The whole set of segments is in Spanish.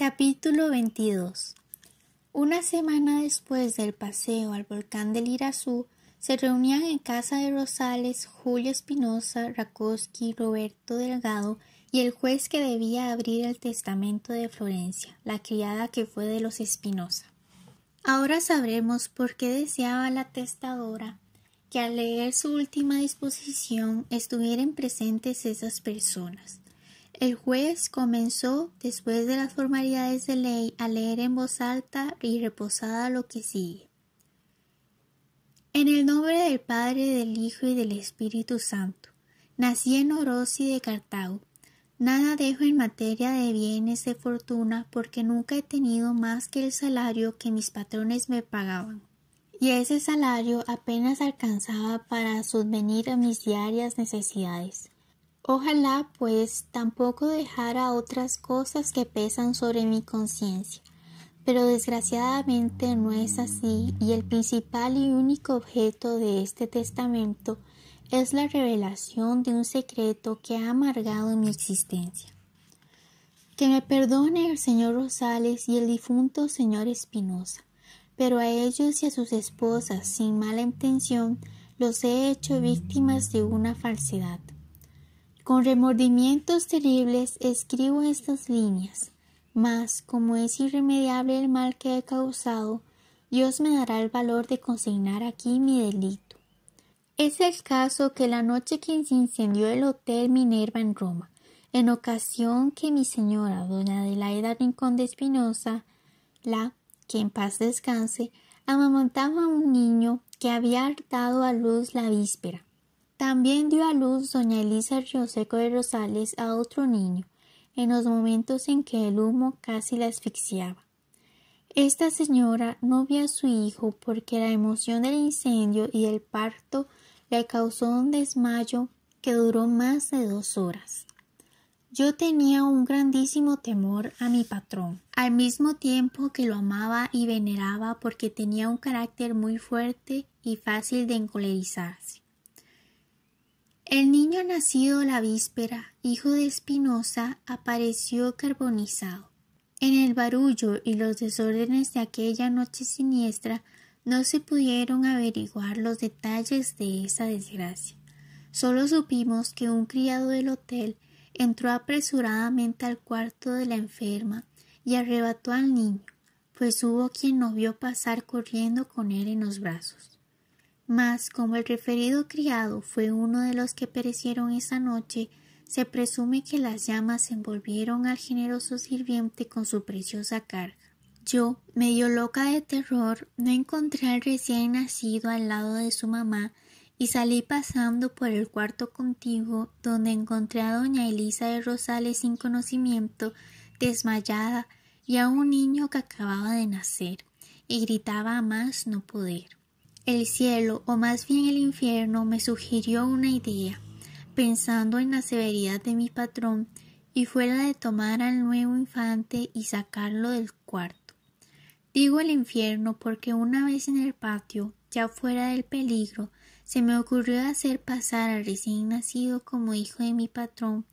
Capítulo 22 Una semana después del paseo al volcán del Irazú, se reunían en casa de Rosales, Julio Espinosa, Rakowski, Roberto Delgado y el juez que debía abrir el testamento de Florencia, la criada que fue de los Espinosa. Ahora sabremos por qué deseaba la testadora que al leer su última disposición estuvieran presentes esas personas. El juez comenzó, después de las formalidades de ley, a leer en voz alta y reposada lo que sigue. En el nombre del Padre, del Hijo y del Espíritu Santo, nací en Orosi de Cartago. Nada dejo en materia de bienes de fortuna porque nunca he tenido más que el salario que mis patrones me pagaban. Y ese salario apenas alcanzaba para subvenir a mis diarias necesidades. Ojalá pues tampoco dejara otras cosas que pesan sobre mi conciencia. Pero desgraciadamente no es así y el principal y único objeto de este testamento es la revelación de un secreto que ha amargado mi existencia. Que me perdone el señor Rosales y el difunto señor Espinosa, pero a ellos y a sus esposas, sin mala intención, los he hecho víctimas de una falsedad. Con remordimientos terribles escribo estas líneas, mas como es irremediable el mal que he causado, Dios me dará el valor de consignar aquí mi delito. Es el caso que la noche que se incendió el Hotel Minerva en Roma, en ocasión que mi señora, doña Adelaida Rincón de Espinosa, la que en paz descanse, amamantaba a un niño que había dado a luz la víspera. También dio a luz doña Elisa Rioseco de Rosales a otro niño, en los momentos en que el humo casi la asfixiaba. Esta señora no vio a su hijo porque la emoción del incendio y del parto le causó un desmayo que duró más de dos horas. Yo tenía un grandísimo temor a mi patrón, al mismo tiempo que lo amaba y veneraba porque tenía un carácter muy fuerte y fácil de encolerizarse. El niño nacido la víspera, hijo de Espinosa, apareció carbonizado. En el barullo y los desórdenes de aquella noche siniestra no se pudieron averiguar los detalles de esa desgracia. Solo supimos que un criado del hotel entró apresuradamente al cuarto de la enferma y arrebató al niño, pues hubo quien lo vio pasar corriendo con él en los brazos. Mas como el referido criado fue uno de los que perecieron esa noche, se presume que las llamas envolvieron al generoso sirviente con su preciosa carga. Yo, medio loca de terror, no encontré al recién nacido al lado de su mamá y salí pasando por el cuarto contiguo donde encontré a doña Elisa de Rosales sin conocimiento, desmayada, y a un niño que acababa de nacer y gritaba a más no poder. El cielo, o más bien el infierno, me sugirió una idea, pensando en la severidad de mi patrón, y fue la de tomar al nuevo infante y sacarlo del cuarto. Digo el infierno porque una vez en el patio, ya fuera del peligro, se me ocurrió hacer pasar al recién nacido como hijo de mi patrón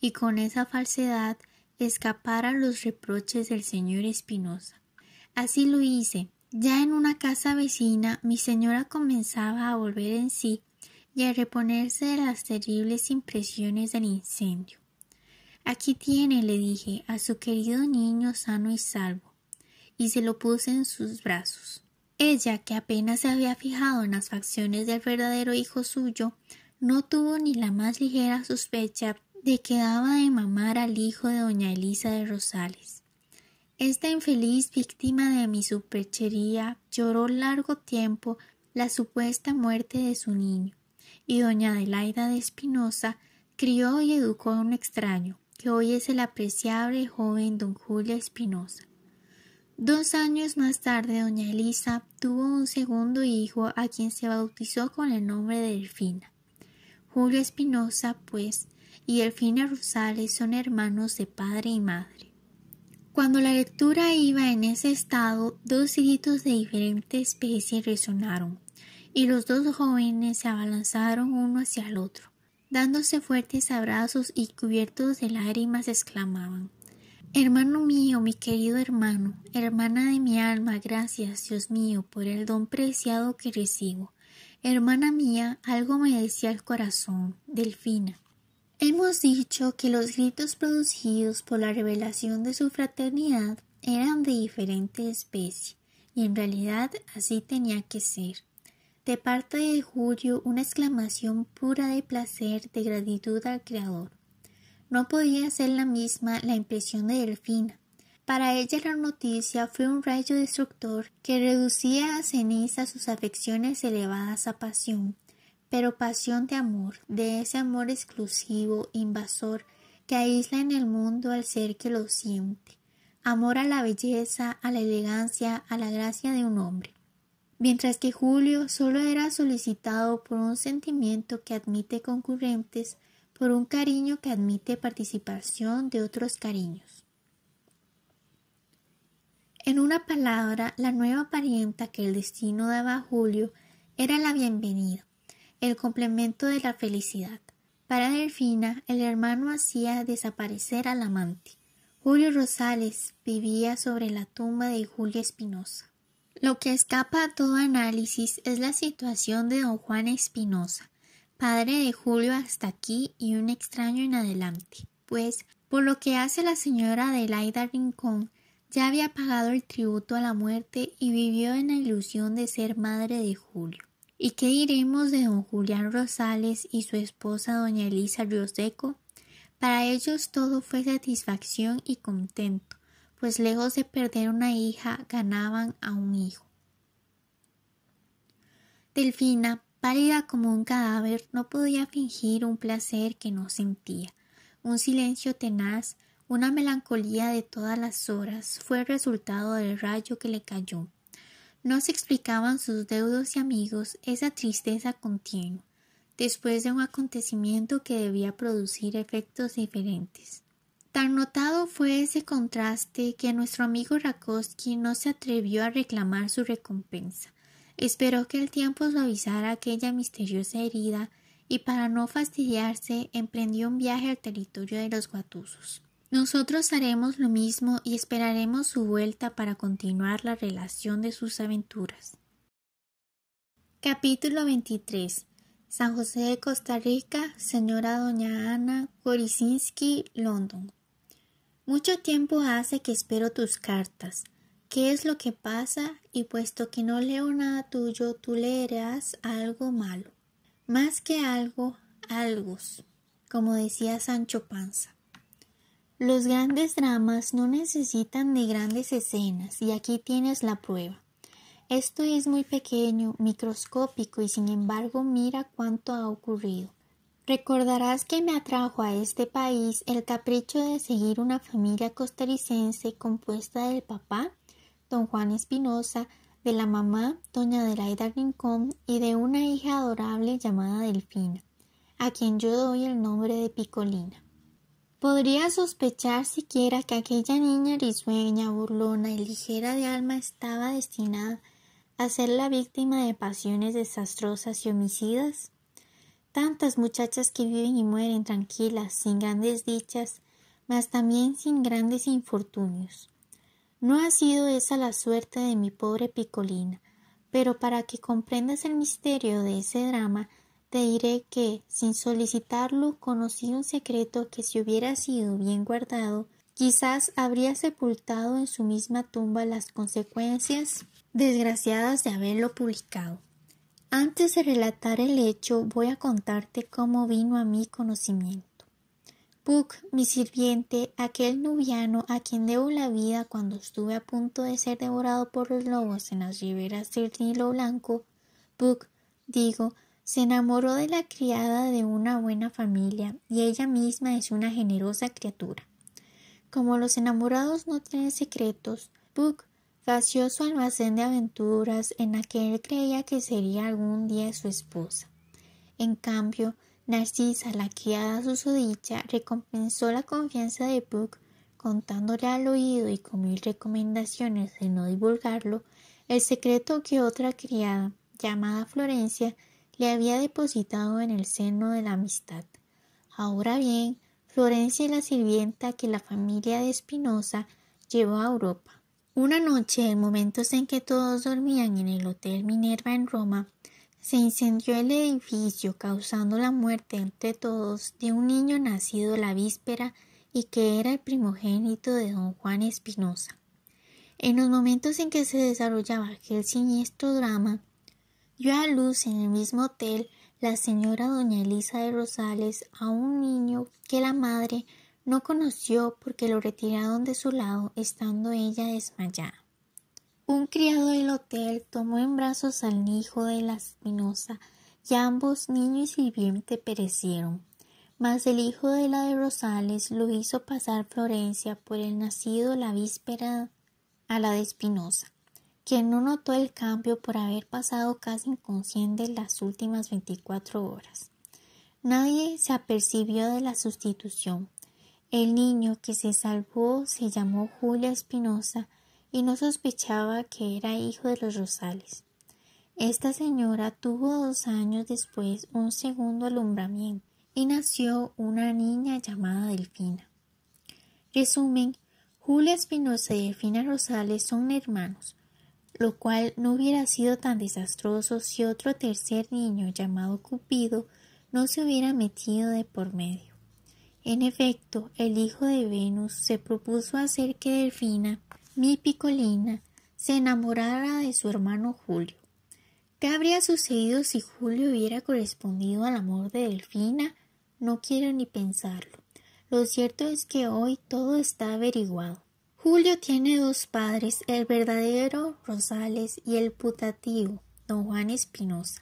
y con esa falsedad escapar a los reproches del señor Espinosa. Así lo hice, ya en una casa vecina mi señora comenzaba a volver en sí y a reponerse de las terribles impresiones del incendio. Aquí tiene, le dije, a su querido niño sano y salvo, y se lo puse en sus brazos. Ella, que apenas se había fijado en las facciones del verdadero hijo suyo, no tuvo ni la más ligera sospecha de que daba de mamar al hijo de doña Elisa de Rosales. Esta infeliz víctima de mi superchería lloró largo tiempo la supuesta muerte de su niño, y doña Adelaida de Espinosa crió y educó a un extraño, que hoy es el apreciable joven don Julio Espinosa. Dos años más tarde, doña Elisa tuvo un segundo hijo a quien se bautizó con el nombre de Delfina. Julio Espinosa, pues, y Delfina Rosales son hermanos de padre y madre. Cuando la lectura iba en ese estado, dos gritos de diferente especie resonaron, y los dos jóvenes se abalanzaron uno hacia el otro. Dándose fuertes abrazos y cubiertos de lágrimas, exclamaban Hermano mío, mi querido hermano, hermana de mi alma, gracias, Dios mío, por el don preciado que recibo. Hermana mía, algo me decía el corazón, Delfina. Hemos dicho que los gritos producidos por la revelación de su fraternidad eran de diferente especie, y en realidad así tenía que ser. De parte de Julio una exclamación pura de placer, de gratitud al Creador. No podía ser la misma la impresión de Delfina. Para ella la noticia fue un rayo destructor que reducía a ceniza sus afecciones elevadas a pasión pero pasión de amor, de ese amor exclusivo, invasor, que aísla en el mundo al ser que lo siente, amor a la belleza, a la elegancia, a la gracia de un hombre. Mientras que Julio solo era solicitado por un sentimiento que admite concurrentes, por un cariño que admite participación de otros cariños. En una palabra, la nueva parienta que el destino daba a Julio era la bienvenida, el complemento de la felicidad. Para Delfina, el hermano hacía desaparecer al amante. Julio Rosales vivía sobre la tumba de Julio Espinosa. Lo que escapa a todo análisis es la situación de don Juan Espinosa, padre de Julio hasta aquí y un extraño en adelante, pues, por lo que hace la señora Adelaida Rincón, ya había pagado el tributo a la muerte y vivió en la ilusión de ser madre de Julio. ¿Y qué diremos de don Julián Rosales y su esposa doña Elisa Rioseco? Para ellos todo fue satisfacción y contento, pues lejos de perder una hija ganaban a un hijo. Delfina, pálida como un cadáver, no podía fingir un placer que no sentía. Un silencio tenaz, una melancolía de todas las horas fue el resultado del rayo que le cayó. No se explicaban sus deudos y amigos esa tristeza continua, después de un acontecimiento que debía producir efectos diferentes. Tan notado fue ese contraste que nuestro amigo Rakowski no se atrevió a reclamar su recompensa. Esperó que el tiempo suavizara aquella misteriosa herida y para no fastidiarse emprendió un viaje al territorio de los guatusos. Nosotros haremos lo mismo y esperaremos su vuelta para continuar la relación de sus aventuras. Capítulo 23 San José de Costa Rica, señora doña Ana Gorisinski, London. Mucho tiempo hace que espero tus cartas. ¿Qué es lo que pasa? Y puesto que no leo nada tuyo, tú leerás algo malo. Más que algo, algos, como decía Sancho Panza. Los grandes dramas no necesitan de grandes escenas y aquí tienes la prueba. Esto es muy pequeño, microscópico y sin embargo mira cuánto ha ocurrido. Recordarás que me atrajo a este país el capricho de seguir una familia costarricense compuesta del papá, don Juan Espinosa, de la mamá, doña Adelaida Rincón, y de una hija adorable llamada Delfina, a quien yo doy el nombre de Picolina. Podría sospechar siquiera que aquella niña risueña, burlona y ligera de alma estaba destinada a ser la víctima de pasiones desastrosas y homicidas. Tantas muchachas que viven y mueren tranquilas, sin grandes dichas, mas también sin grandes infortunios. No ha sido esa la suerte de mi pobre Picolina, pero para que comprendas el misterio de ese drama, te diré que, sin solicitarlo, conocí un secreto que si hubiera sido bien guardado, quizás habría sepultado en su misma tumba las consecuencias desgraciadas de haberlo publicado. Antes de relatar el hecho, voy a contarte cómo vino a mi conocimiento. Puck, mi sirviente, aquel nubiano a quien debo la vida cuando estuve a punto de ser devorado por los lobos en las riberas del Nilo Blanco, Puck, digo, se enamoró de la criada de una buena familia y ella misma es una generosa criatura. Como los enamorados no tienen secretos, Puck vació su almacén de aventuras en la que él creía que sería algún día su esposa. En cambio, Narcisa, la criada susodicha, recompensó la confianza de Puck contándole al oído y con mil recomendaciones de no divulgarlo el secreto que otra criada, llamada Florencia, le había depositado en el seno de la amistad. Ahora bien, Florencia es la sirvienta que la familia de Espinosa llevó a Europa. Una noche, en momentos en que todos dormían en el Hotel Minerva en Roma, se incendió el edificio causando la muerte entre todos de un niño nacido la víspera y que era el primogénito de don Juan Espinosa. En los momentos en que se desarrollaba aquel siniestro drama, dio a luz en el mismo hotel la señora doña Elisa de Rosales a un niño que la madre no conoció porque lo retiraron de su lado estando ella desmayada. Un criado del hotel tomó en brazos al hijo de la Espinosa y ambos niño y sirviente perecieron. Mas el hijo de la de Rosales lo hizo pasar Florencia por el nacido la víspera a la de Espinosa quien no notó el cambio por haber pasado casi inconsciente las últimas 24 horas. Nadie se apercibió de la sustitución. El niño que se salvó se llamó Julia Espinosa y no sospechaba que era hijo de los Rosales. Esta señora tuvo dos años después un segundo alumbramiento y nació una niña llamada Delfina. Resumen, Julia Espinosa y Delfina Rosales son hermanos, lo cual no hubiera sido tan desastroso si otro tercer niño llamado Cupido no se hubiera metido de por medio. En efecto, el hijo de Venus se propuso hacer que Delfina, mi picolina, se enamorara de su hermano Julio. ¿Qué habría sucedido si Julio hubiera correspondido al amor de Delfina? No quiero ni pensarlo. Lo cierto es que hoy todo está averiguado. Julio tiene dos padres, el verdadero Rosales y el putativo, don Juan Espinosa.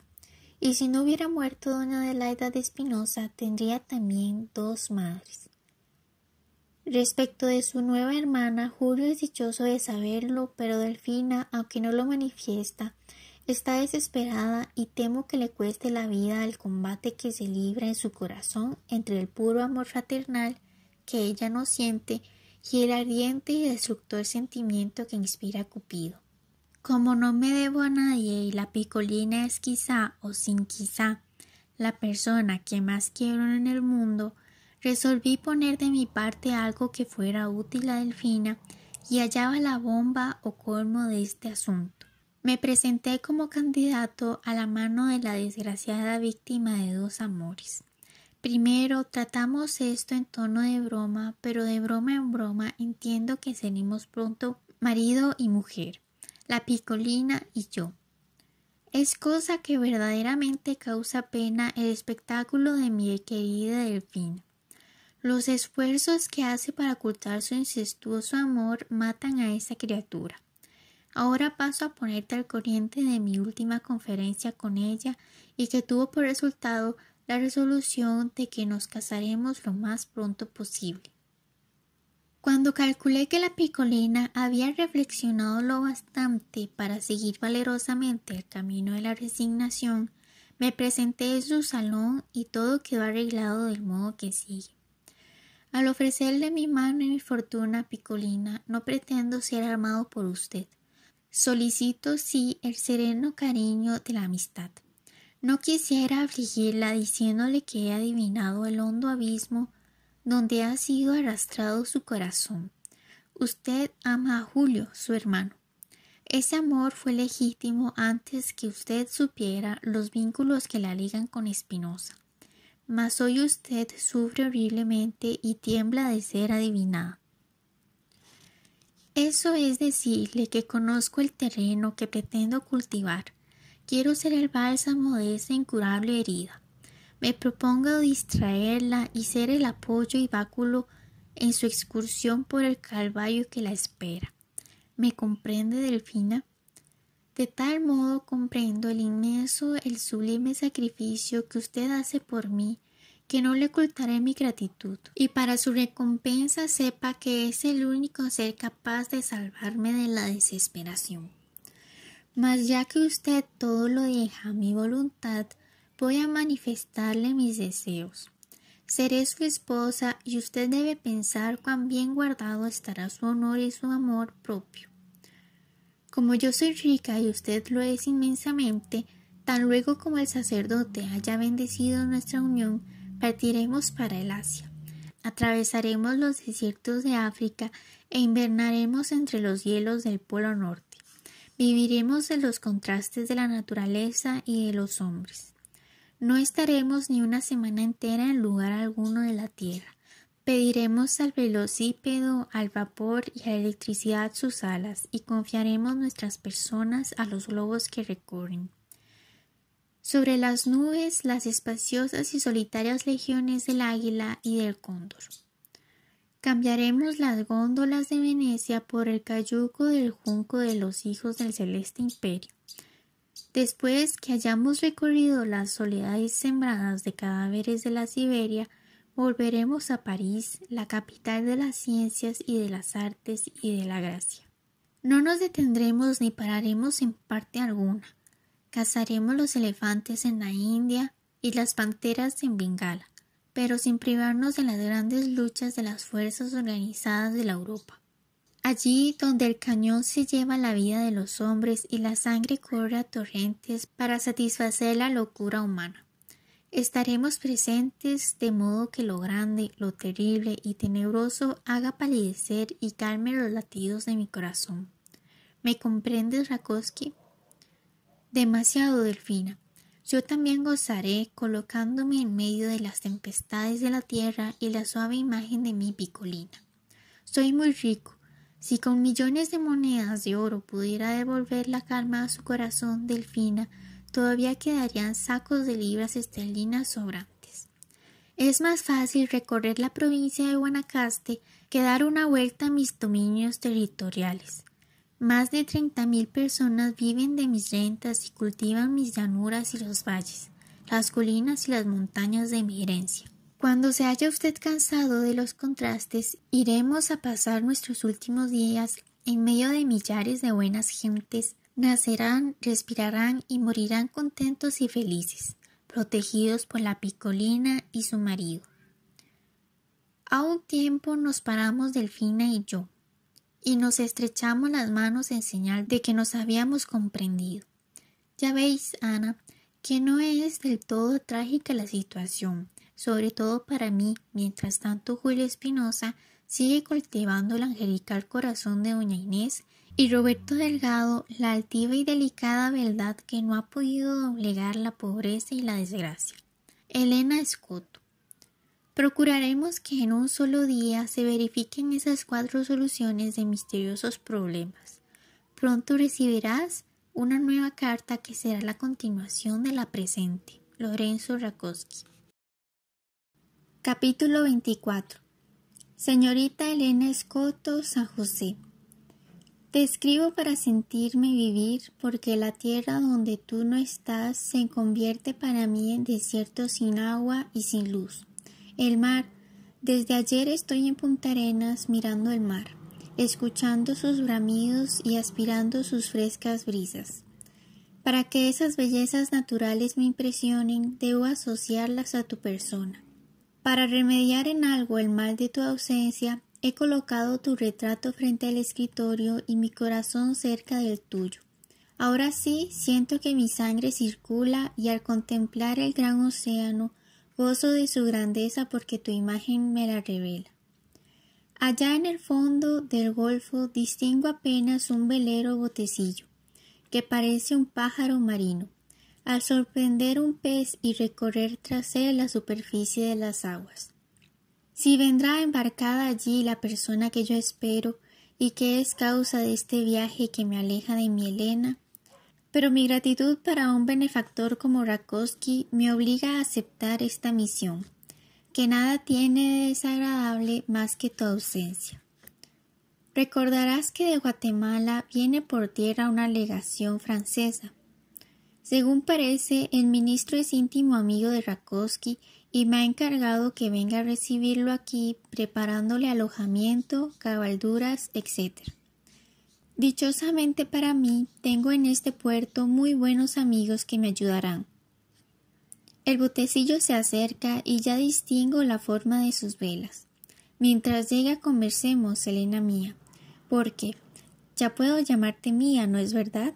Y si no hubiera muerto doña Adelaida de Espinosa, tendría también dos madres. Respecto de su nueva hermana, Julio es dichoso de saberlo, pero Delfina, aunque no lo manifiesta, está desesperada y temo que le cueste la vida al combate que se libra en su corazón entre el puro amor fraternal que ella no siente y el ardiente y destructor sentimiento que inspira Cupido. Como no me debo a nadie y la picolina es quizá o sin quizá la persona que más quiero en el mundo, resolví poner de mi parte algo que fuera útil a Delfina y hallaba la bomba o colmo de este asunto. Me presenté como candidato a la mano de la desgraciada víctima de dos amores. Primero, tratamos esto en tono de broma, pero de broma en broma entiendo que seremos pronto marido y mujer, la picolina y yo. Es cosa que verdaderamente causa pena el espectáculo de mi querida Delfín. Los esfuerzos que hace para ocultar su incestuoso amor matan a esa criatura. Ahora paso a ponerte al corriente de mi última conferencia con ella y que tuvo por resultado la resolución de que nos casaremos lo más pronto posible. Cuando calculé que la picolina había reflexionado lo bastante para seguir valerosamente el camino de la resignación, me presenté en su salón y todo quedó arreglado del modo que sigue. Al ofrecerle mi mano y mi fortuna Picolina, no pretendo ser armado por usted. Solicito sí el sereno cariño de la amistad. No quisiera afligirla diciéndole que he adivinado el hondo abismo donde ha sido arrastrado su corazón. Usted ama a Julio, su hermano. Ese amor fue legítimo antes que usted supiera los vínculos que la ligan con Espinosa. Mas hoy usted sufre horriblemente y tiembla de ser adivinada. Eso es decirle que conozco el terreno que pretendo cultivar Quiero ser el bálsamo de esa incurable herida. Me propongo distraerla y ser el apoyo y báculo en su excursión por el calvario que la espera. ¿Me comprende, Delfina? De tal modo comprendo el inmenso, el sublime sacrificio que usted hace por mí, que no le ocultaré mi gratitud. Y para su recompensa sepa que es el único ser capaz de salvarme de la desesperación. Mas ya que usted todo lo deja a mi voluntad, voy a manifestarle mis deseos. Seré su esposa y usted debe pensar cuán bien guardado estará su honor y su amor propio. Como yo soy rica y usted lo es inmensamente, tan luego como el sacerdote haya bendecido nuestra unión, partiremos para el Asia. Atravesaremos los desiertos de África e invernaremos entre los hielos del Polo Norte. Viviremos de los contrastes de la naturaleza y de los hombres. No estaremos ni una semana entera en lugar alguno de la tierra. Pediremos al velocípedo, al vapor y a la electricidad sus alas y confiaremos nuestras personas a los globos que recorren. Sobre las nubes, las espaciosas y solitarias legiones del águila y del cóndor. Cambiaremos las góndolas de Venecia por el cayuco del junco de los hijos del celeste imperio. Después que hayamos recorrido las soledades sembradas de cadáveres de la Siberia, volveremos a París, la capital de las ciencias y de las artes y de la gracia. No nos detendremos ni pararemos en parte alguna. Cazaremos los elefantes en la India y las panteras en Bengala pero sin privarnos de las grandes luchas de las fuerzas organizadas de la Europa. Allí donde el cañón se lleva la vida de los hombres y la sangre corre a torrentes para satisfacer la locura humana. Estaremos presentes de modo que lo grande, lo terrible y tenebroso haga palidecer y calme los latidos de mi corazón. ¿Me comprendes, Rakowski? Demasiado, Delfina. Yo también gozaré colocándome en medio de las tempestades de la tierra y la suave imagen de mi picolina. Soy muy rico. Si con millones de monedas de oro pudiera devolver la calma a su corazón, Delfina, todavía quedarían sacos de libras esterlinas sobrantes. Es más fácil recorrer la provincia de Guanacaste que dar una vuelta a mis dominios territoriales. Más de 30.000 personas viven de mis rentas y cultivan mis llanuras y los valles, las colinas y las montañas de mi herencia. Cuando se haya usted cansado de los contrastes, iremos a pasar nuestros últimos días en medio de millares de buenas gentes. Nacerán, respirarán y morirán contentos y felices, protegidos por la picolina y su marido. A un tiempo nos paramos Delfina y yo y nos estrechamos las manos en señal de que nos habíamos comprendido. Ya veis, Ana, que no es del todo trágica la situación, sobre todo para mí, mientras tanto Julio Espinosa sigue cultivando el angelical corazón de doña Inés y Roberto Delgado la altiva y delicada verdad que no ha podido doblegar la pobreza y la desgracia. Elena Escoto. Procuraremos que en un solo día se verifiquen esas cuatro soluciones de misteriosos problemas. Pronto recibirás una nueva carta que será la continuación de la presente. Lorenzo Rakowski. Capítulo 24. Señorita Elena Escoto, San José. Te escribo para sentirme vivir, porque la tierra donde tú no estás se convierte para mí en desierto sin agua y sin luz. El mar. Desde ayer estoy en Punta Arenas mirando el mar, escuchando sus bramidos y aspirando sus frescas brisas. Para que esas bellezas naturales me impresionen, debo asociarlas a tu persona. Para remediar en algo el mal de tu ausencia, he colocado tu retrato frente al escritorio y mi corazón cerca del tuyo. Ahora sí siento que mi sangre circula y al contemplar el gran océano, Gozo de su grandeza porque tu imagen me la revela. Allá en el fondo del golfo distingo apenas un velero botecillo, que parece un pájaro marino, al sorprender un pez y recorrer tras él la superficie de las aguas. Si vendrá embarcada allí la persona que yo espero y que es causa de este viaje que me aleja de mi Elena, pero mi gratitud para un benefactor como Rakowski me obliga a aceptar esta misión, que nada tiene de desagradable más que tu ausencia. Recordarás que de Guatemala viene por tierra una legación francesa. Según parece, el ministro es íntimo amigo de Rakowski y me ha encargado que venga a recibirlo aquí preparándole alojamiento, cabalduras, etc. Dichosamente para mí, tengo en este puerto muy buenos amigos que me ayudarán. El botecillo se acerca y ya distingo la forma de sus velas. Mientras llega conversemos, Elena mía, porque ya puedo llamarte mía, ¿no es verdad?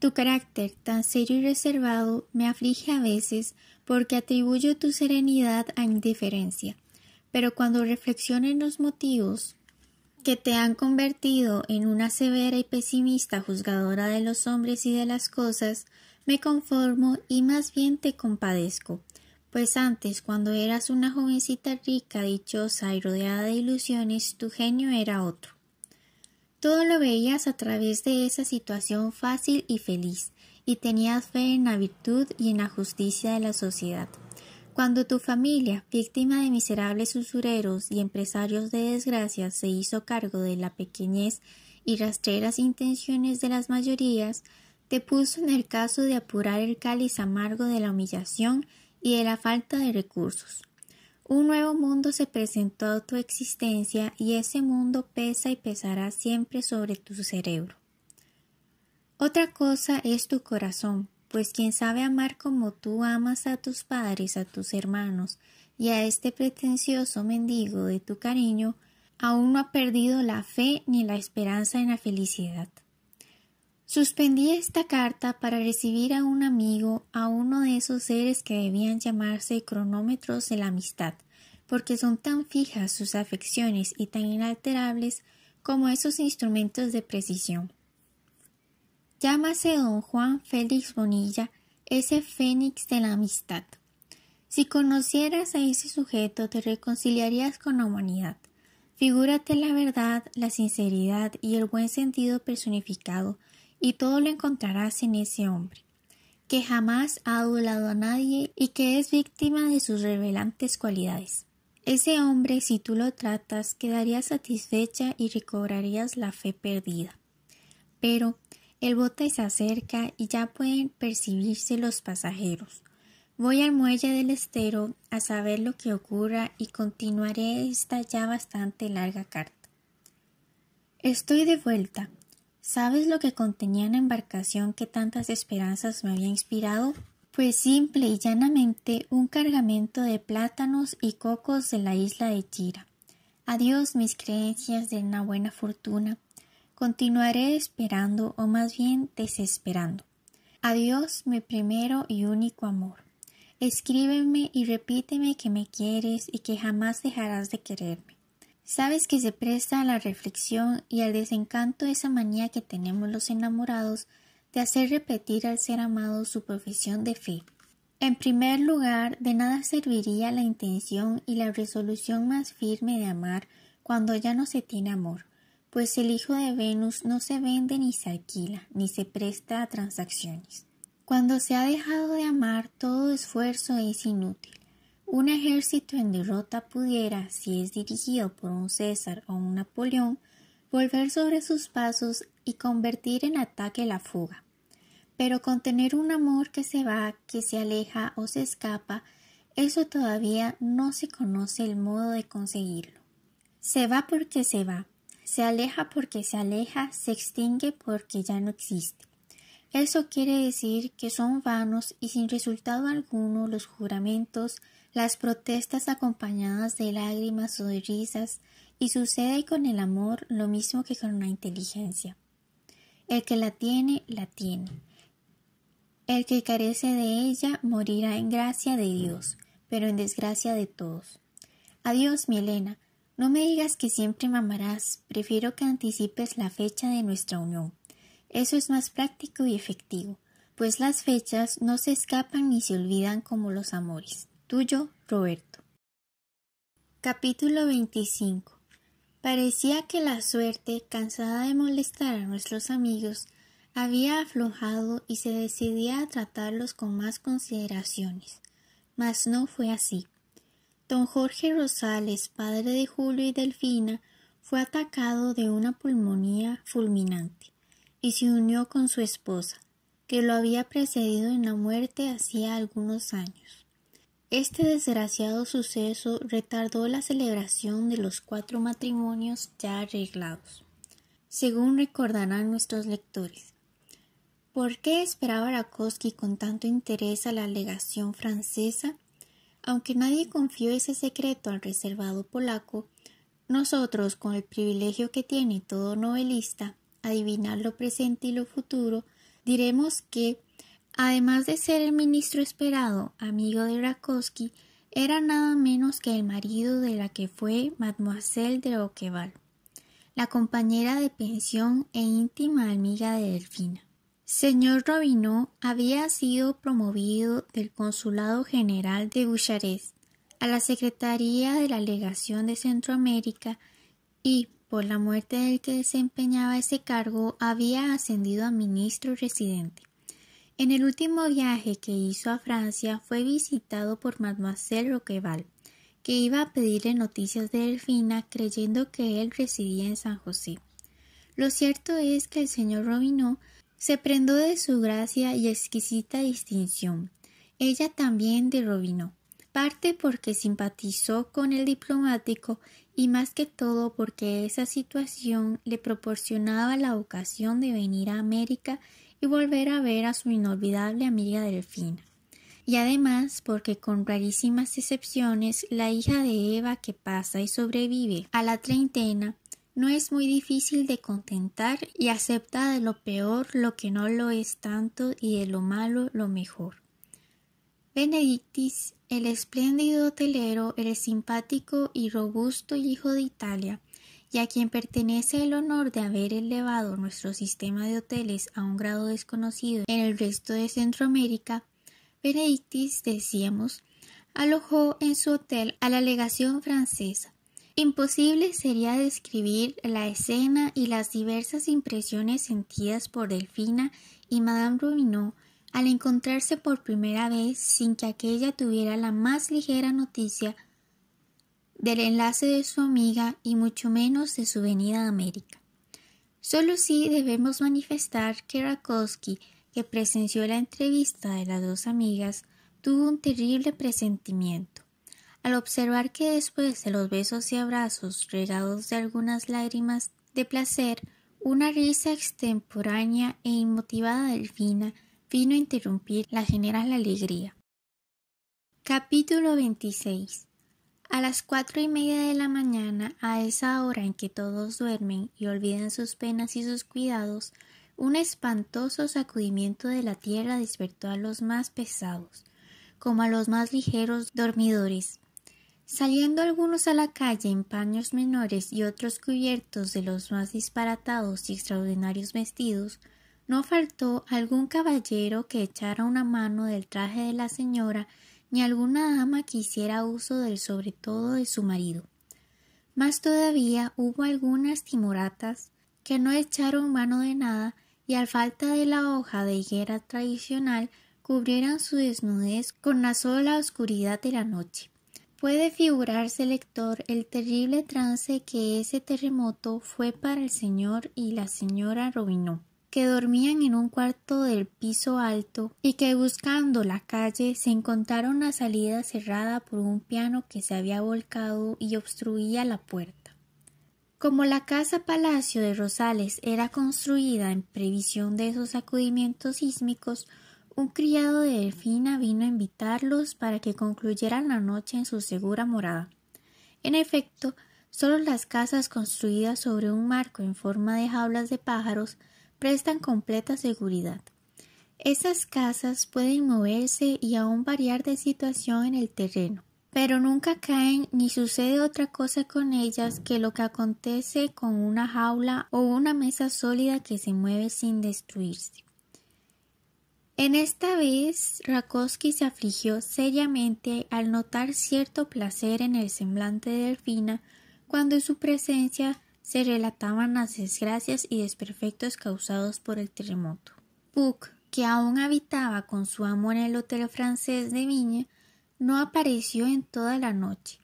Tu carácter tan serio y reservado me aflige a veces porque atribuyo tu serenidad a indiferencia, pero cuando reflexiono en los motivos que te han convertido en una severa y pesimista juzgadora de los hombres y de las cosas, me conformo y más bien te compadezco, pues antes, cuando eras una jovencita rica, dichosa y rodeada de ilusiones, tu genio era otro. Todo lo veías a través de esa situación fácil y feliz, y tenías fe en la virtud y en la justicia de la sociedad. Cuando tu familia, víctima de miserables usureros y empresarios de desgracia, se hizo cargo de la pequeñez y rastreras intenciones de las mayorías, te puso en el caso de apurar el cáliz amargo de la humillación y de la falta de recursos. Un nuevo mundo se presentó a tu existencia y ese mundo pesa y pesará siempre sobre tu cerebro. Otra cosa es tu corazón, pues quien sabe amar como tú amas a tus padres, a tus hermanos y a este pretencioso mendigo de tu cariño, aún no ha perdido la fe ni la esperanza en la felicidad. Suspendí esta carta para recibir a un amigo, a uno de esos seres que debían llamarse cronómetros de la amistad, porque son tan fijas sus afecciones y tan inalterables como esos instrumentos de precisión. Llámase don Juan Félix Bonilla, ese fénix de la amistad. Si conocieras a ese sujeto, te reconciliarías con la humanidad. Figúrate la verdad, la sinceridad y el buen sentido personificado, y todo lo encontrarás en ese hombre, que jamás ha adulado a nadie y que es víctima de sus revelantes cualidades. Ese hombre, si tú lo tratas, quedaría satisfecha y recobrarías la fe perdida. Pero, el bote se acerca y ya pueden percibirse los pasajeros. Voy al muelle del estero a saber lo que ocurra y continuaré esta ya bastante larga carta. Estoy de vuelta. ¿Sabes lo que contenía la embarcación que tantas esperanzas me había inspirado? Pues simple y llanamente un cargamento de plátanos y cocos de la isla de Chira. Adiós mis creencias de una buena fortuna continuaré esperando o más bien desesperando. Adiós, mi primero y único amor. Escríbeme y repíteme que me quieres y que jamás dejarás de quererme. Sabes que se presta a la reflexión y al desencanto esa manía que tenemos los enamorados de hacer repetir al ser amado su profesión de fe. En primer lugar, de nada serviría la intención y la resolución más firme de amar cuando ya no se tiene amor pues el hijo de Venus no se vende ni se alquila, ni se presta a transacciones. Cuando se ha dejado de amar, todo esfuerzo es inútil. Un ejército en derrota pudiera, si es dirigido por un César o un Napoleón, volver sobre sus pasos y convertir en ataque la fuga. Pero con tener un amor que se va, que se aleja o se escapa, eso todavía no se conoce el modo de conseguirlo. Se va porque se va, se aleja porque se aleja, se extingue porque ya no existe. Eso quiere decir que son vanos y sin resultado alguno los juramentos, las protestas acompañadas de lágrimas o de risas, y sucede con el amor lo mismo que con la inteligencia. El que la tiene, la tiene. El que carece de ella morirá en gracia de Dios, pero en desgracia de todos. Adiós, mi Elena. No me digas que siempre mamarás, prefiero que anticipes la fecha de nuestra unión. Eso es más práctico y efectivo, pues las fechas no se escapan ni se olvidan como los amores. Tuyo, Roberto. Capítulo 25. Parecía que la suerte, cansada de molestar a nuestros amigos, había aflojado y se decidía a tratarlos con más consideraciones. Mas no fue así. Don Jorge Rosales, padre de Julio y Delfina, fue atacado de una pulmonía fulminante y se unió con su esposa, que lo había precedido en la muerte hacía algunos años. Este desgraciado suceso retardó la celebración de los cuatro matrimonios ya arreglados, según recordarán nuestros lectores. ¿Por qué esperaba Rakowski con tanto interés a la legación francesa aunque nadie confió ese secreto al reservado polaco, nosotros, con el privilegio que tiene todo novelista, adivinar lo presente y lo futuro, diremos que, además de ser el ministro esperado, amigo de Rakowski, era nada menos que el marido de la que fue Mademoiselle de Oqueval, la compañera de pensión e íntima amiga de Delfina. Señor Robinot había sido promovido del Consulado General de Bucharest a la Secretaría de la Legación de Centroamérica y, por la muerte del que desempeñaba ese cargo, había ascendido a ministro residente. En el último viaje que hizo a Francia fue visitado por Mademoiselle Roqueval, que iba a pedirle noticias de Delfina creyendo que él residía en San José. Lo cierto es que el señor Robinot se prendó de su gracia y exquisita distinción. Ella también de parte porque simpatizó con el diplomático y más que todo porque esa situación le proporcionaba la ocasión de venir a América y volver a ver a su inolvidable amiga Delfina. Y además porque con rarísimas excepciones la hija de Eva que pasa y sobrevive a la treintena no es muy difícil de contentar y acepta de lo peor lo que no lo es tanto y de lo malo lo mejor. Benedictis, el espléndido hotelero, el simpático y robusto hijo de Italia, y a quien pertenece el honor de haber elevado nuestro sistema de hoteles a un grado desconocido en el resto de Centroamérica, Benedictis, decíamos, alojó en su hotel a la legación francesa, Imposible sería describir la escena y las diversas impresiones sentidas por Delfina y Madame Rubineau al encontrarse por primera vez sin que aquella tuviera la más ligera noticia del enlace de su amiga y mucho menos de su venida a América. Solo sí debemos manifestar que Rakowski, que presenció la entrevista de las dos amigas, tuvo un terrible presentimiento. Al observar que después de los besos y abrazos regados de algunas lágrimas de placer, una risa extemporánea e inmotivada delfina vino a interrumpir la general alegría. Capítulo 26 A las cuatro y media de la mañana, a esa hora en que todos duermen y olvidan sus penas y sus cuidados, un espantoso sacudimiento de la tierra despertó a los más pesados, como a los más ligeros dormidores. Saliendo algunos a la calle en paños menores y otros cubiertos de los más disparatados y extraordinarios vestidos, no faltó algún caballero que echara una mano del traje de la señora, ni alguna dama que hiciera uso del sobre todo de su marido. Mas todavía hubo algunas timoratas que no echaron mano de nada y al falta de la hoja de higuera tradicional cubrieran su desnudez con la sola oscuridad de la noche. Puede figurarse, lector, el terrible trance que ese terremoto fue para el señor y la señora Robinó, que dormían en un cuarto del piso alto y que buscando la calle se encontraron la salida cerrada por un piano que se había volcado y obstruía la puerta. Como la casa palacio de Rosales era construida en previsión de esos sacudimientos sísmicos, un criado de Delfina vino a invitarlos para que concluyeran la noche en su segura morada. En efecto, solo las casas construidas sobre un marco en forma de jaulas de pájaros prestan completa seguridad. Esas casas pueden moverse y aún variar de situación en el terreno, pero nunca caen ni sucede otra cosa con ellas que lo que acontece con una jaula o una mesa sólida que se mueve sin destruirse. En esta vez Rakowski se afligió seriamente al notar cierto placer en el semblante de Delfina cuando en su presencia se relataban las desgracias y desperfectos causados por el terremoto. Puck, que aún habitaba con su amo en el hotel francés de Viña, no apareció en toda la noche.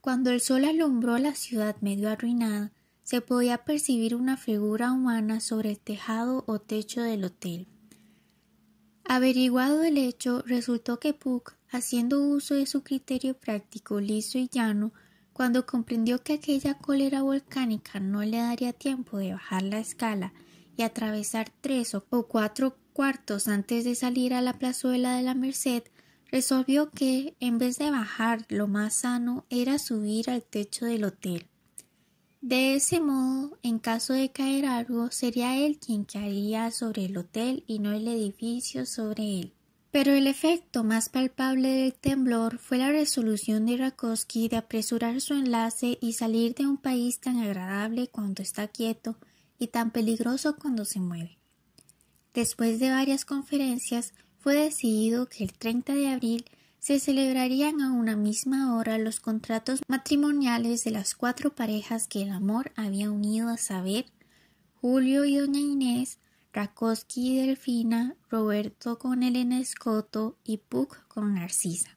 Cuando el sol alumbró la ciudad medio arruinada, se podía percibir una figura humana sobre el tejado o techo del hotel. Averiguado el hecho, resultó que Puck, haciendo uso de su criterio práctico liso y llano, cuando comprendió que aquella cólera volcánica no le daría tiempo de bajar la escala y atravesar tres o cuatro cuartos antes de salir a la plazuela de la Merced, resolvió que, en vez de bajar, lo más sano era subir al techo del hotel. De ese modo, en caso de caer algo, sería él quien caería sobre el hotel y no el edificio sobre él. Pero el efecto más palpable del temblor fue la resolución de Rakowski de apresurar su enlace y salir de un país tan agradable cuando está quieto y tan peligroso cuando se mueve. Después de varias conferencias, fue decidido que el 30 de abril se celebrarían a una misma hora los contratos matrimoniales de las cuatro parejas que el amor había unido a saber Julio y Doña Inés, Rakowski y Delfina, Roberto con Elena Escoto y Puck con Narcisa.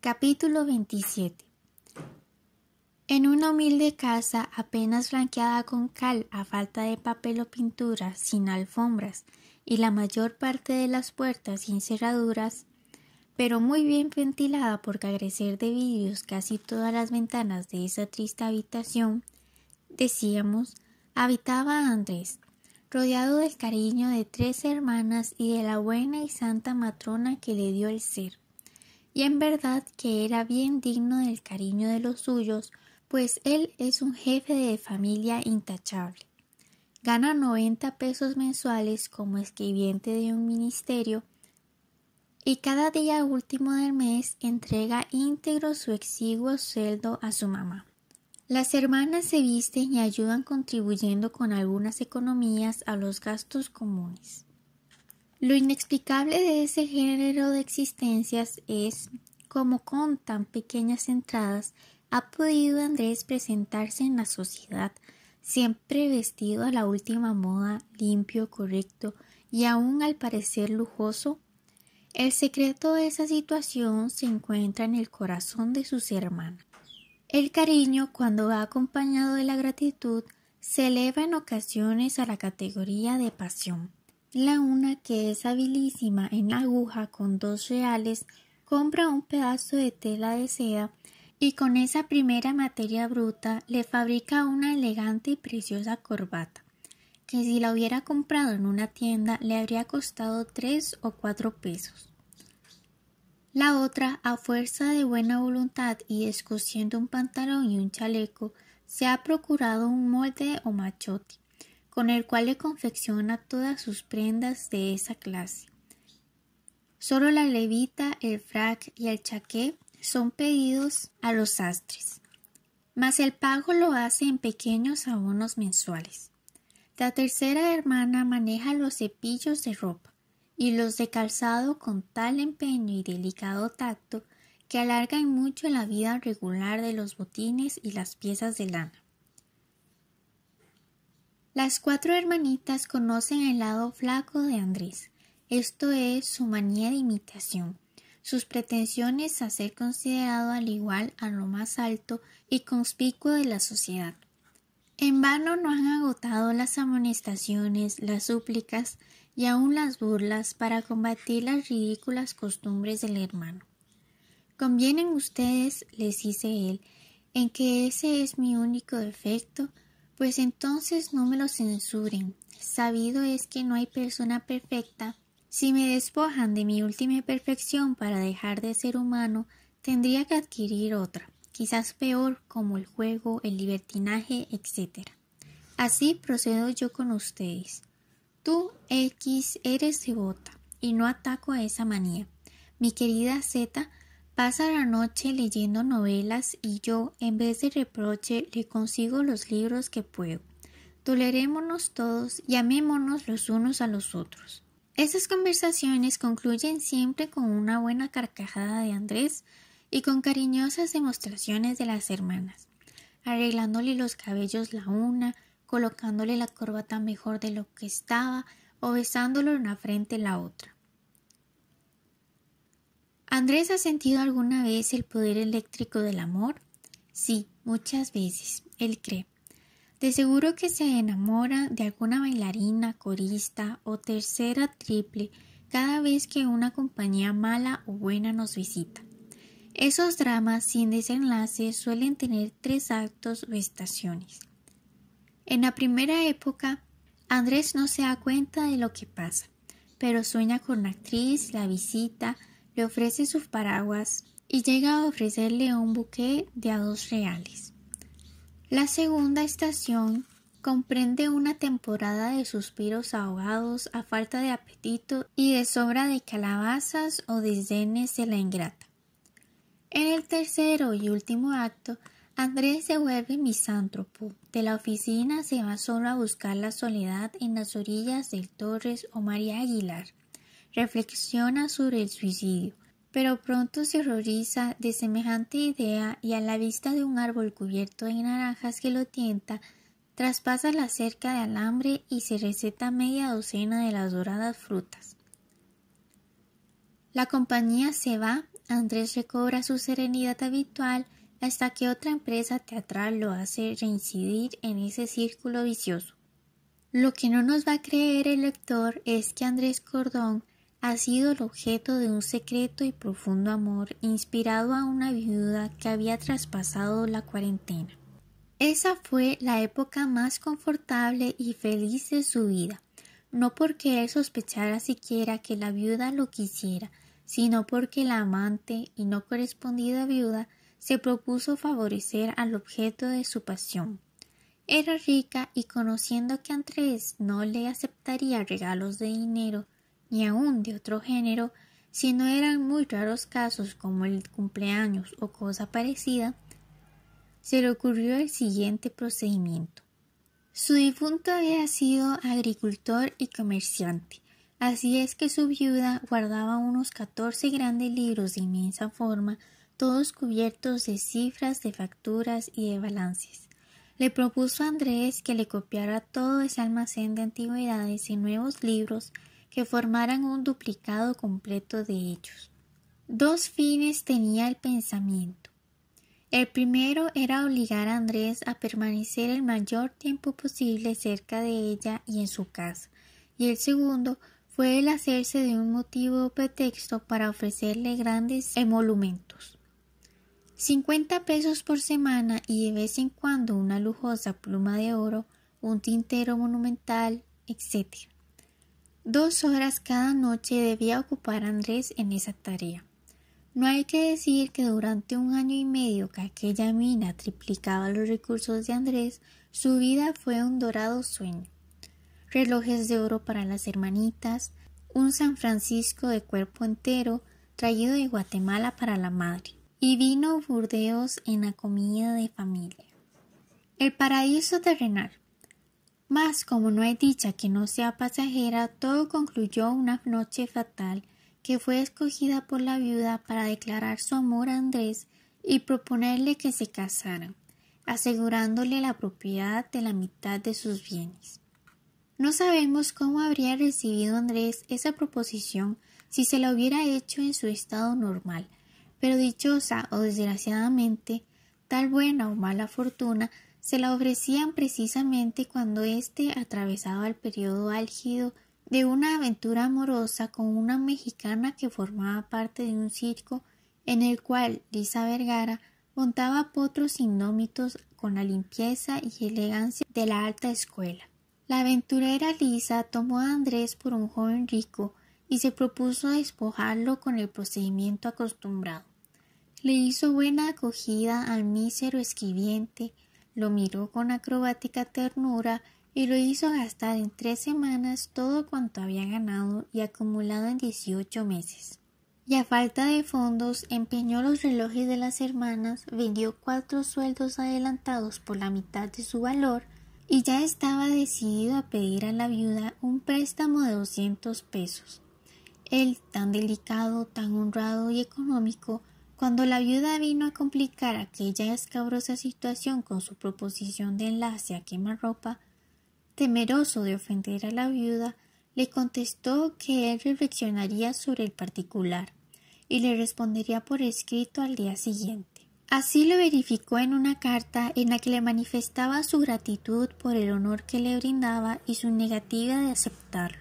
Capítulo 27 en una humilde casa apenas flanqueada con cal a falta de papel o pintura, sin alfombras, y la mayor parte de las puertas sin cerraduras, pero muy bien ventilada porque a crecer de vidrios casi todas las ventanas de esa triste habitación, decíamos, habitaba Andrés, rodeado del cariño de tres hermanas y de la buena y santa matrona que le dio el ser. Y en verdad que era bien digno del cariño de los suyos, pues él es un jefe de familia intachable. Gana 90 pesos mensuales como escribiente de un ministerio y cada día último del mes entrega íntegro su exiguo sueldo a su mamá. Las hermanas se visten y ayudan contribuyendo con algunas economías a los gastos comunes. Lo inexplicable de ese género de existencias es cómo con tan pequeñas entradas ha podido Andrés presentarse en la sociedad, siempre vestido a la última moda, limpio, correcto y aun al parecer lujoso el secreto de esa situación se encuentra en el corazón de sus hermanas. El cariño, cuando va acompañado de la gratitud, se eleva en ocasiones a la categoría de pasión. La una, que es habilísima en la aguja con dos reales, compra un pedazo de tela de seda y con esa primera materia bruta le fabrica una elegante y preciosa corbata que si la hubiera comprado en una tienda le habría costado tres o cuatro pesos. La otra, a fuerza de buena voluntad y escociendo un pantalón y un chaleco, se ha procurado un molde o machote, con el cual le confecciona todas sus prendas de esa clase. Solo la levita, el frac y el chaqué son pedidos a los sastres, mas el pago lo hace en pequeños abonos mensuales. La tercera hermana maneja los cepillos de ropa y los de calzado con tal empeño y delicado tacto que alargan mucho la vida regular de los botines y las piezas de lana. Las cuatro hermanitas conocen el lado flaco de Andrés, esto es su manía de imitación, sus pretensiones a ser considerado al igual a lo más alto y conspicuo de la sociedad. En vano no han agotado las amonestaciones, las súplicas y aún las burlas para combatir las ridículas costumbres del hermano. Convienen ustedes, les dice él, en que ese es mi único defecto, pues entonces no me lo censuren. Sabido es que no hay persona perfecta. Si me despojan de mi última perfección para dejar de ser humano, tendría que adquirir otra quizás peor como el juego, el libertinaje, etc. Así procedo yo con ustedes. Tú, X, eres devota y no ataco a esa manía. Mi querida Z pasa la noche leyendo novelas y yo, en vez de reproche, le consigo los libros que puedo. Tolerémonos todos y amémonos los unos a los otros. Esas conversaciones concluyen siempre con una buena carcajada de Andrés, y con cariñosas demostraciones de las hermanas, arreglándole los cabellos la una, colocándole la corbata mejor de lo que estaba o besándolo una frente la otra. ¿Andrés ha sentido alguna vez el poder eléctrico del amor? Sí, muchas veces, él cree. De seguro que se enamora de alguna bailarina, corista o tercera triple cada vez que una compañía mala o buena nos visita. Esos dramas sin desenlace suelen tener tres actos o estaciones. En la primera época, Andrés no se da cuenta de lo que pasa, pero sueña con la actriz, la visita, le ofrece sus paraguas y llega a ofrecerle un buque de a dos reales. La segunda estación comprende una temporada de suspiros ahogados a falta de apetito y de sobra de calabazas o desdenes de la ingrata. En el tercero y último acto, Andrés se vuelve misántropo. De la oficina se va solo a buscar la soledad en las orillas del Torres o María Aguilar. Reflexiona sobre el suicidio, pero pronto se horroriza de semejante idea y a la vista de un árbol cubierto de naranjas que lo tienta, traspasa la cerca de alambre y se receta media docena de las doradas frutas. La compañía se va Andrés recobra su serenidad habitual hasta que otra empresa teatral lo hace reincidir en ese círculo vicioso. Lo que no nos va a creer el lector es que Andrés Cordón ha sido el objeto de un secreto y profundo amor inspirado a una viuda que había traspasado la cuarentena. Esa fue la época más confortable y feliz de su vida, no porque él sospechara siquiera que la viuda lo quisiera, sino porque la amante y no correspondida viuda se propuso favorecer al objeto de su pasión. Era rica y conociendo que Andrés no le aceptaría regalos de dinero, ni aun de otro género, si no eran muy raros casos como el cumpleaños o cosa parecida, se le ocurrió el siguiente procedimiento. Su difunto había sido agricultor y comerciante, Así es que su viuda guardaba unos catorce grandes libros de inmensa forma, todos cubiertos de cifras, de facturas y de balances. Le propuso a Andrés que le copiara todo ese almacén de antigüedades y nuevos libros que formaran un duplicado completo de ellos. Dos fines tenía el pensamiento. El primero era obligar a Andrés a permanecer el mayor tiempo posible cerca de ella y en su casa, y el segundo Puede el hacerse de un motivo o pretexto para ofrecerle grandes emolumentos. 50 pesos por semana y de vez en cuando una lujosa pluma de oro, un tintero monumental, etc. Dos horas cada noche debía ocupar Andrés en esa tarea. No hay que decir que durante un año y medio que aquella mina triplicaba los recursos de Andrés, su vida fue un dorado sueño relojes de oro para las hermanitas, un San Francisco de cuerpo entero traído de Guatemala para la madre, y vino Burdeos en la comida de familia. El paraíso terrenal. Mas como no hay dicha que no sea pasajera, todo concluyó una noche fatal que fue escogida por la viuda para declarar su amor a Andrés y proponerle que se casaran, asegurándole la propiedad de la mitad de sus bienes. No sabemos cómo habría recibido Andrés esa proposición si se la hubiera hecho en su estado normal, pero dichosa o desgraciadamente, tal buena o mala fortuna se la ofrecían precisamente cuando éste atravesaba el periodo álgido de una aventura amorosa con una mexicana que formaba parte de un circo en el cual Lisa Vergara montaba potros indómitos con la limpieza y elegancia de la alta escuela. La aventurera Lisa tomó a Andrés por un joven rico y se propuso despojarlo con el procedimiento acostumbrado. Le hizo buena acogida al mísero escribiente, lo miró con acrobática ternura y lo hizo gastar en tres semanas todo cuanto había ganado y acumulado en dieciocho meses. Y a falta de fondos, empeñó los relojes de las hermanas, vendió cuatro sueldos adelantados por la mitad de su valor y ya estaba decidido a pedir a la viuda un préstamo de 200 pesos. Él, tan delicado, tan honrado y económico, cuando la viuda vino a complicar aquella escabrosa situación con su proposición de enlace a quemarropa, temeroso de ofender a la viuda, le contestó que él reflexionaría sobre el particular y le respondería por escrito al día siguiente. Así lo verificó en una carta en la que le manifestaba su gratitud por el honor que le brindaba y su negativa de aceptarlo.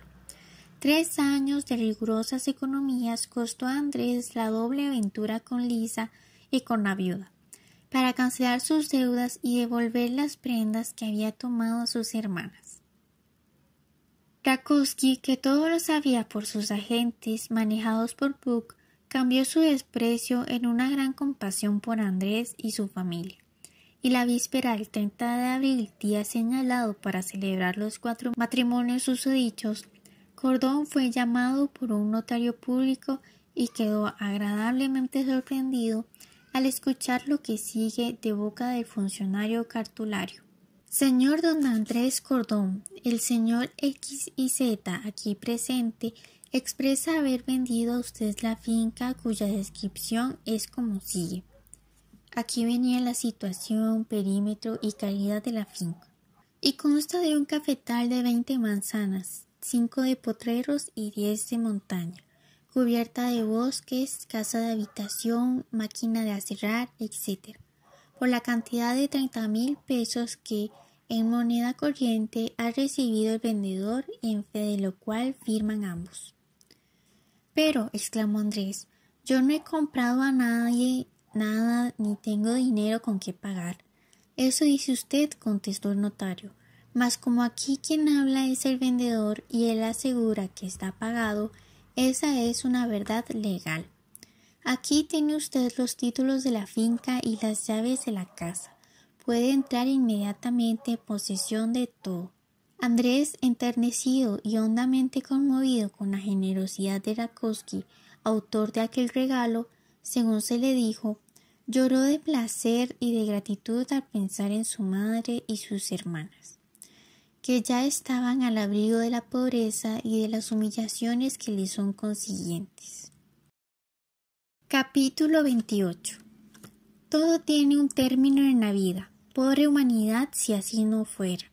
Tres años de rigurosas economías costó a Andrés la doble aventura con Lisa y con la viuda, para cancelar sus deudas y devolver las prendas que había tomado a sus hermanas. Krakowski, que todo lo sabía por sus agentes manejados por Puck, cambió su desprecio en una gran compasión por Andrés y su familia. Y la víspera del 30 de abril, día señalado para celebrar los cuatro matrimonios susodichos, Cordón fue llamado por un notario público y quedó agradablemente sorprendido al escuchar lo que sigue de boca del funcionario cartulario. Señor don Andrés Cordón, el señor X y Z aquí presente expresa haber vendido a usted la finca cuya descripción es como sigue. Aquí venía la situación, perímetro y calidad de la finca. Y consta de un cafetal de 20 manzanas, 5 de potreros y 10 de montaña, cubierta de bosques, casa de habitación, máquina de aserrar, etc. Por la cantidad de 30 mil pesos que en moneda corriente ha recibido el vendedor en fe de lo cual firman ambos. Pero, exclamó Andrés, yo no he comprado a nadie nada ni tengo dinero con que pagar. Eso dice usted, contestó el notario. Mas como aquí quien habla es el vendedor y él asegura que está pagado, esa es una verdad legal. Aquí tiene usted los títulos de la finca y las llaves de la casa. Puede entrar inmediatamente en posesión de todo. Andrés, enternecido y hondamente conmovido con la generosidad de Rakowski, autor de aquel regalo, según se le dijo, lloró de placer y de gratitud al pensar en su madre y sus hermanas, que ya estaban al abrigo de la pobreza y de las humillaciones que le son consiguientes. Capítulo 28 Todo tiene un término en la vida, pobre humanidad si así no fuera.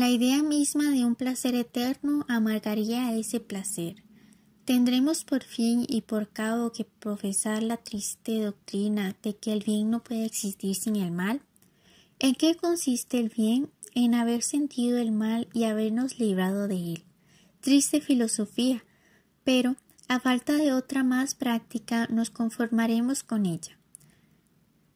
La idea misma de un placer eterno amargaría ese placer. Tendremos por fin y por cabo que profesar la triste doctrina de que el bien no puede existir sin el mal. ¿En qué consiste el bien? En haber sentido el mal y habernos librado de él. Triste filosofía, pero a falta de otra más práctica nos conformaremos con ella.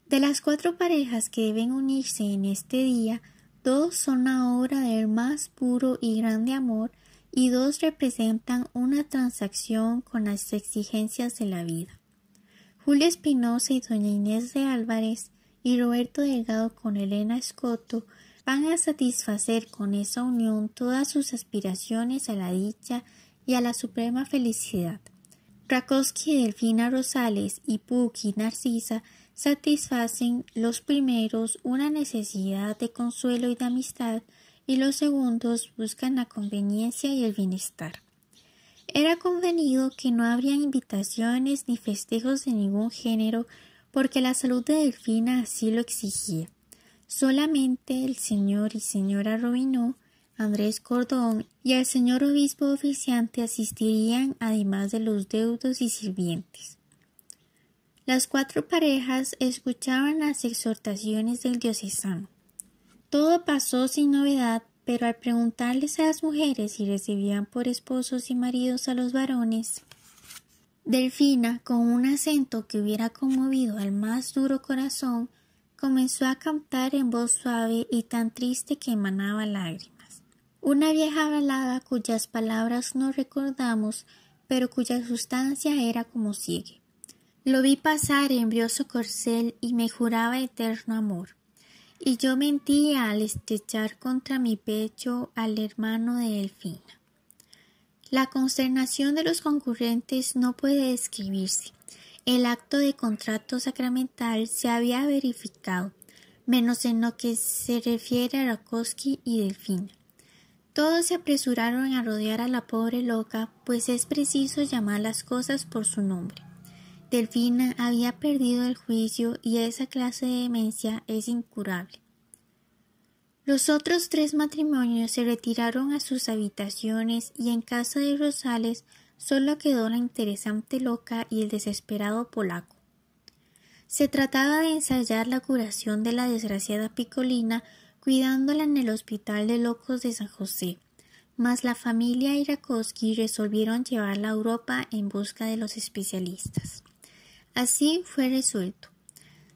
De las cuatro parejas que deben unirse en este día, Dos son ahora del más puro y grande amor y dos representan una transacción con las exigencias de la vida. Julia Espinosa y doña Inés de Álvarez y Roberto Delgado con Elena Escoto van a satisfacer con esa unión todas sus aspiraciones a la dicha y a la suprema felicidad. Rakowski, Delfina Rosales y Puki Narcisa satisfacen los primeros una necesidad de consuelo y de amistad y los segundos buscan la conveniencia y el bienestar. Era convenido que no habrían invitaciones ni festejos de ningún género porque la salud de Delfina así lo exigía. Solamente el señor y señora Robinó, Andrés Cordón y el señor obispo oficiante asistirían además de los deudos y sirvientes. Las cuatro parejas escuchaban las exhortaciones del diocesano. Todo pasó sin novedad, pero al preguntarles a las mujeres si recibían por esposos y maridos a los varones, Delfina, con un acento que hubiera conmovido al más duro corazón, comenzó a cantar en voz suave y tan triste que emanaba lágrimas. Una vieja balada cuyas palabras no recordamos, pero cuya sustancia era como sigue. Lo vi pasar en brioso corcel y me juraba eterno amor. Y yo mentía al estrechar contra mi pecho al hermano de Delfina. La consternación de los concurrentes no puede describirse. El acto de contrato sacramental se había verificado, menos en lo que se refiere a Rakowski y Delfina. Todos se apresuraron a rodear a la pobre loca, pues es preciso llamar las cosas por su nombre. Delfina había perdido el juicio y esa clase de demencia es incurable. Los otros tres matrimonios se retiraron a sus habitaciones y en casa de Rosales solo quedó la interesante loca y el desesperado polaco. Se trataba de ensayar la curación de la desgraciada Picolina cuidándola en el hospital de locos de San José, mas la familia Irakowski resolvieron llevarla a Europa en busca de los especialistas. Así fue resuelto.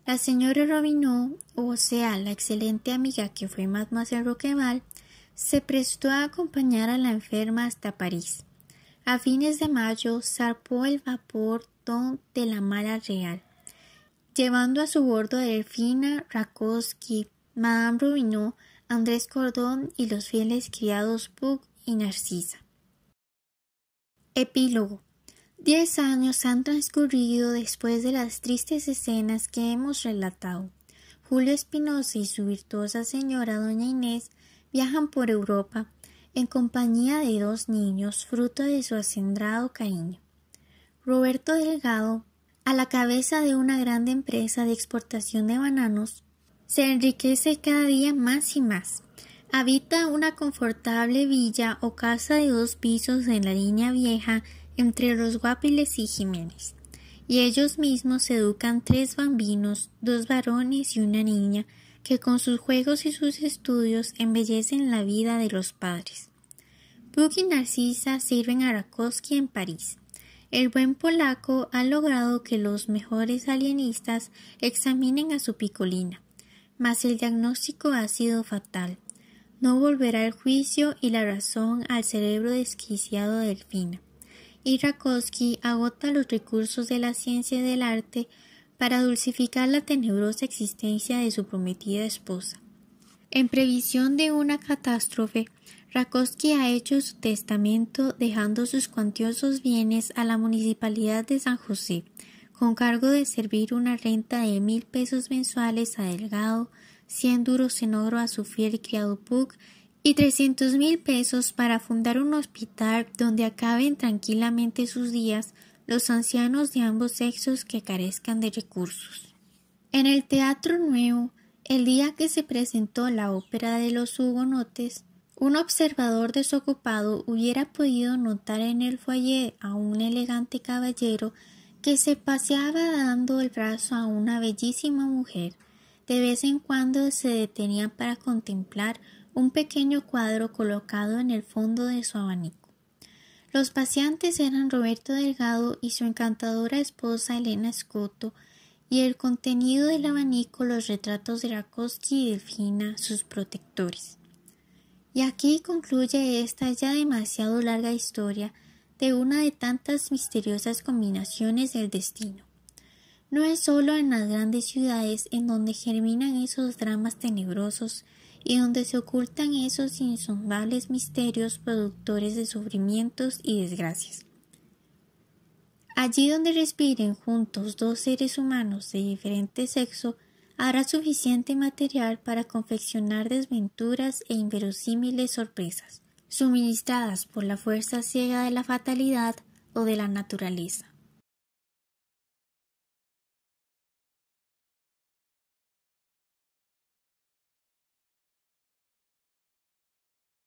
La señora Robinot, o sea, la excelente amiga que fue Mademoiselle Roqueval, se prestó a acompañar a la enferma hasta París. A fines de mayo zarpó el vapor Don de la Mara Real, llevando a su bordo a Delfina, Rakowski, Madame Robinot, Andrés Cordón y los fieles criados Pug y Narcisa. Epílogo Diez años han transcurrido después de las tristes escenas que hemos relatado. Julio Espinosa y su virtuosa señora doña Inés viajan por Europa en compañía de dos niños fruto de su acendrado cariño. Roberto Delgado, a la cabeza de una grande empresa de exportación de bananos, se enriquece cada día más y más. Habita una confortable villa o casa de dos pisos en la línea vieja entre los Guapiles y Jiménez, y ellos mismos educan tres bambinos, dos varones y una niña, que con sus juegos y sus estudios embellecen la vida de los padres. Puck y Narcisa sirven a Rakowski en París. El buen polaco ha logrado que los mejores alienistas examinen a su picolina, mas el diagnóstico ha sido fatal. No volverá el juicio y la razón al cerebro desquiciado del delfina y Rakowski agota los recursos de la ciencia y del arte para dulcificar la tenebrosa existencia de su prometida esposa. En previsión de una catástrofe, Rakowski ha hecho su testamento dejando sus cuantiosos bienes a la municipalidad de San José, con cargo de servir una renta de mil pesos mensuales a Delgado, cien duros en oro a su fiel criado Pug y 300 mil pesos para fundar un hospital donde acaben tranquilamente sus días los ancianos de ambos sexos que carezcan de recursos. En el Teatro Nuevo, el día que se presentó la ópera de los hugonotes, un observador desocupado hubiera podido notar en el foyer a un elegante caballero que se paseaba dando el brazo a una bellísima mujer. De vez en cuando se detenía para contemplar un pequeño cuadro colocado en el fondo de su abanico. Los paseantes eran Roberto Delgado y su encantadora esposa Elena Escoto, y el contenido del abanico los retratos de Rakowski y Delfina, sus protectores. Y aquí concluye esta ya demasiado larga historia de una de tantas misteriosas combinaciones del destino. No es solo en las grandes ciudades en donde germinan esos dramas tenebrosos y donde se ocultan esos insondables misterios productores de sufrimientos y desgracias. Allí donde respiren juntos dos seres humanos de diferente sexo, hará suficiente material para confeccionar desventuras e inverosímiles sorpresas, suministradas por la fuerza ciega de la fatalidad o de la naturaleza.